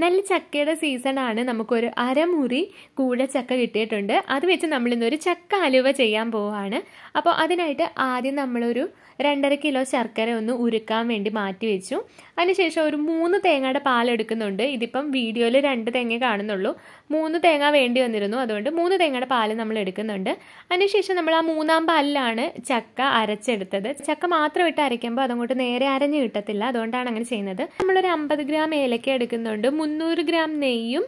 നല്ല ചക്കയുടെ സീസണാണ് നമുക്കൊരു അരമുറി കൂടെ ചക്ക കിട്ടിയിട്ടുണ്ട് അത് വെച്ച് നമ്മളിന്നൊരു ചക്ക അലുവ ചെയ്യാൻ പോവാണ് അപ്പോൾ അതിനായിട്ട് ആദ്യം നമ്മളൊരു രണ്ടര കിലോ ശർക്കര ഒന്ന് ഉരുക്കാൻ വേണ്ടി മാറ്റി വെച്ചു അതിനുശേഷം ഒരു മൂന്ന് തേങ്ങയുടെ പാലെടുക്കുന്നുണ്ട് ഇതിപ്പം വീഡിയോയിൽ രണ്ട് തേങ്ങ കാണുന്നുള്ളൂ മൂന്ന് തേങ്ങ വേണ്ടി വന്നിരുന്നു അതുകൊണ്ട് മൂന്ന് തേങ്ങയുടെ പാൽ നമ്മൾ എടുക്കുന്നുണ്ട് അതിനുശേഷം നമ്മൾ ആ മൂന്നാം പാലിലാണ് ചക്ക അരച്ചെടുത്തത് ചക്ക മാത്രം ഇട്ട് അരയ്ക്കുമ്പോൾ അതങ്ങോട്ട് നേരെ അരഞ്ഞു കിട്ടത്തില്ല അതുകൊണ്ടാണ് അങ്ങനെ ചെയ്യുന്നത് നമ്മളൊരു അമ്പത് ഗ്രാം ഏലക്ക എടുക്കുന്നുണ്ട് മുന്നൂറ് ഗ്രാം നെയ്യും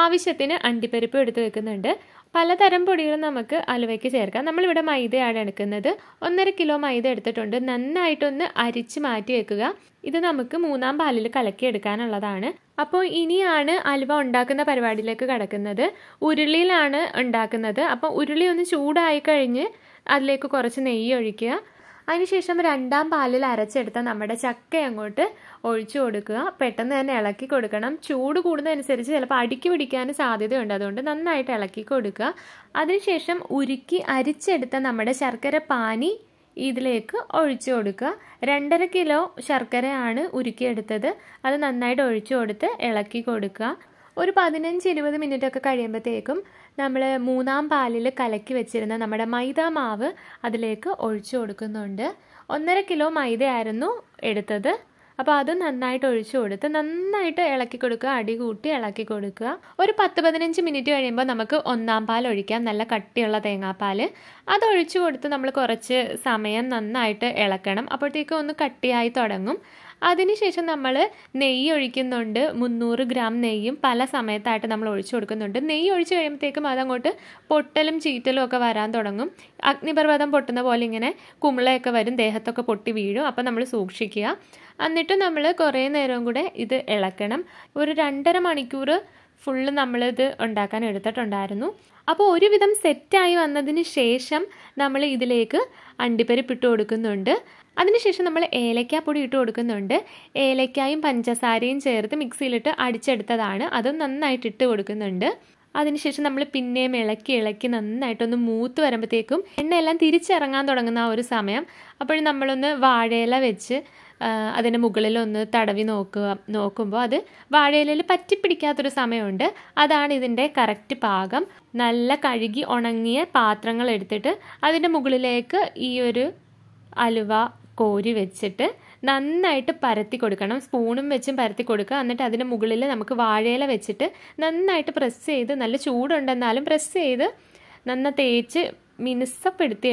ആവശ്യത്തിന് അണ്ടിപ്പരിപ്പ് എടുത്ത് വെക്കുന്നുണ്ട് പലതരം പൊടികളും നമുക്ക് അലുവയ്ക്ക് ചേർക്കാം നമ്മളിവിടെ മൈദയാണ് എടുക്കുന്നത് ഒന്നര കിലോ മൈദ എടുത്തിട്ടുണ്ട് നന്നായിട്ടൊന്ന് അരിച്ച് മാറ്റി വെക്കുക ഇത് നമുക്ക് മൂന്നാം പാലിൽ കലക്കിയെടുക്കാനുള്ളതാണ് അപ്പോൾ ഇനിയാണ് അലുവ ഉണ്ടാക്കുന്ന പരിപാടിയിലേക്ക് കടക്കുന്നത് ഉരുളിയിലാണ് ഉണ്ടാക്കുന്നത് അപ്പോൾ ഉരുളി ഒന്ന് ചൂടായി കഴിഞ്ഞ് അതിലേക്ക് കുറച്ച് നെയ്യ് ഒഴിക്കുക അതിനുശേഷം രണ്ടാം പാലിൽ അരച്ചെടുത്ത നമ്മുടെ ചക്ക അങ്ങോട്ട് ഒഴിച്ചു കൊടുക്കുക പെട്ടെന്ന് തന്നെ ഇളക്കി കൊടുക്കണം ചൂട് കൂടുന്നതനുസരിച്ച് ചിലപ്പോൾ അടുക്കി പിടിക്കാൻ സാധ്യതയുണ്ട് അതുകൊണ്ട് നന്നായിട്ട് ഇളക്കി കൊടുക്കുക അതിനുശേഷം ഉരുക്കി അരിച്ചെടുത്ത നമ്മുടെ ശർക്കര പാനി ഇതിലേക്ക് ഒഴിച്ചു കൊടുക്കുക രണ്ടര കിലോ ശർക്കരയാണ് ഉരുക്കിയെടുത്തത് അത് നന്നായിട്ട് ഒഴിച്ചു കൊടുത്ത് ഇളക്കി കൊടുക്കുക ഒരു പതിനഞ്ച് ഇരുപത് മിനിറ്റ് ഒക്കെ കഴിയുമ്പോഴത്തേക്കും നമ്മൾ മൂന്നാം പാലിൽ കലക്കി വെച്ചിരുന്ന നമ്മുടെ മൈദ മാവ് അതിലേക്ക് ഒഴിച്ചു കൊടുക്കുന്നുണ്ട് ഒന്നര കിലോ മൈദയായിരുന്നു എടുത്തത് അപ്പോൾ അത് നന്നായിട്ട് ഒഴിച്ചു കൊടുത്ത് നന്നായിട്ട് ഇളക്കി കൊടുക്കുക അടി കൂട്ടി ഇളക്കി കൊടുക്കുക ഒരു പത്ത് പതിനഞ്ച് മിനിറ്റ് കഴിയുമ്പോൾ നമുക്ക് ഒന്നാം പാൽ ഒഴിക്കാം നല്ല കട്ടിയുള്ള തേങ്ങാപ്പാൽ അത് ഒഴിച്ചു കൊടുത്ത് നമ്മൾ കുറച്ച് സമയം നന്നായിട്ട് ഇളക്കണം അപ്പോഴത്തേക്കും ഒന്ന് കട്ടിയായി തുടങ്ങും അതിനുശേഷം നമ്മൾ നെയ്യ് ഒഴിക്കുന്നുണ്ട് മുന്നൂറ് ഗ്രാം നെയ്യും പല സമയത്തായിട്ട് നമ്മൾ ഒഴിച്ചു കൊടുക്കുന്നുണ്ട് നെയ്യ് ഒഴിച്ച് കഴിയുമ്പോഴത്തേക്കും അതങ്ങോട്ട് പൊട്ടലും ചീറ്റലും ഒക്കെ വരാൻ തുടങ്ങും അഗ്നിപർവ്വതം പൊട്ടുന്ന പോലെ ഇങ്ങനെ കുമ്പളയൊക്കെ വരും ദേഹത്തൊക്കെ പൊട്ടി വീഴും അപ്പം നമ്മൾ സൂക്ഷിക്കുക എന്നിട്ട് നമ്മൾ കുറേ നേരം കൂടെ ഇത് ഇളക്കണം ഒരു രണ്ടര മണിക്കൂർ ഫുള്ള് നമ്മളിത് ഉണ്ടാക്കാൻ എടുത്തിട്ടുണ്ടായിരുന്നു അപ്പോൾ ഒരുവിധം സെറ്റായി വന്നതിന് ശേഷം നമ്മൾ ഇതിലേക്ക് അണ്ടിപ്പരിപ്പ് ഇട്ട് കൊടുക്കുന്നുണ്ട് അതിനുശേഷം നമ്മൾ പൊടി ഇട്ട് കൊടുക്കുന്നുണ്ട് ഏലക്കായും പഞ്ചസാരയും ചേർത്ത് മിക്സിയിലിട്ട് അടിച്ചെടുത്തതാണ് അതും നന്നായിട്ട് ഇട്ട് കൊടുക്കുന്നുണ്ട് അതിനുശേഷം നമ്മൾ പിന്നെയും ഇളക്കി ഇളക്കി നന്നായിട്ടൊന്ന് മൂത്ത് വരുമ്പോഴത്തേക്കും എണ്ണയെല്ലാം തിരിച്ചിറങ്ങാൻ തുടങ്ങുന്ന ആ ഒരു സമയം അപ്പോഴും നമ്മളൊന്ന് വാഴയില വെച്ച് അതിൻ്റെ മുകളിലൊന്ന് തടവി നോക്കുക നോക്കുമ്പോൾ അത് വാഴയിലയിൽ പിടിക്കാത്തൊരു സമയമുണ്ട് അതാണ് ഇതിൻ്റെ കറക്റ്റ് പാകം നല്ല കഴുകി ഉണങ്ങിയ പാത്രങ്ങൾ എടുത്തിട്ട് അതിൻ്റെ മുകളിലേക്ക് ഈ ഒരു അലുവ കോരി വെച്ചിട്ട് നന്നായിട്ട് പരത്തി കൊടുക്കണം സ്പൂണും വെച്ചും പരത്തി കൊടുക്കുക എന്നിട്ട് അതിന് മുകളിൽ നമുക്ക് വാഴയില വെച്ചിട്ട് നന്നായിട്ട് പ്രസ് ചെയ്ത് നല്ല ചൂടുണ്ടെന്നാലും പ്രസ് ചെയ്ത് നന്നായി തേച്ച്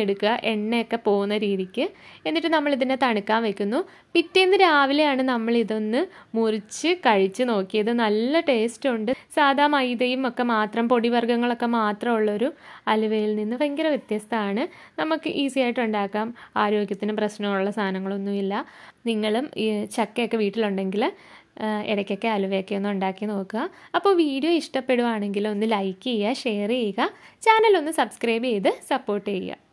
എടുക്കുക എണ്ണയൊക്കെ പോകുന്ന രീതിക്ക് എന്നിട്ട് നമ്മൾ ഇതിനെ തണുക്കാൻ വെക്കുന്നു പിറ്റേന്ന് രാവിലെയാണ് നമ്മൾ ഇതൊന്ന് മുറിച്ച് കഴിച്ച് നോക്കിയത് നല്ല ടേസ്റ്റ് ഉണ്ട് സാധാ മൈദയും ഒക്കെ മാത്രം പൊടിവർഗ്ഗങ്ങളൊക്കെ ഉള്ളൊരു അലുവയിൽ നിന്ന് ഭയങ്കര വ്യത്യസ്തമാണ് നമുക്ക് ഈസി ആയിട്ട് ഉണ്ടാക്കാം ആരോഗ്യത്തിന് പ്രശ്നമുള്ള സാധനങ്ങളൊന്നുമില്ല നിങ്ങളും ഈ ചക്കയൊക്കെ വീട്ടിലുണ്ടെങ്കിൽ ഇടയ്ക്കൊക്കെ അലുവയൊക്കെ ഒന്ന് ഉണ്ടാക്കി നോക്കുക അപ്പോൾ വീഡിയോ ഇഷ്ടപ്പെടുവാണെങ്കിൽ ഒന്ന് ലൈക്ക് ചെയ്യുക ഷെയർ ചെയ്യുക ചാനൽ ഒന്ന് സബ്സ്ക്രൈബ് ചെയ്ത് സപ്പോർട്ട് ചെയ്യുക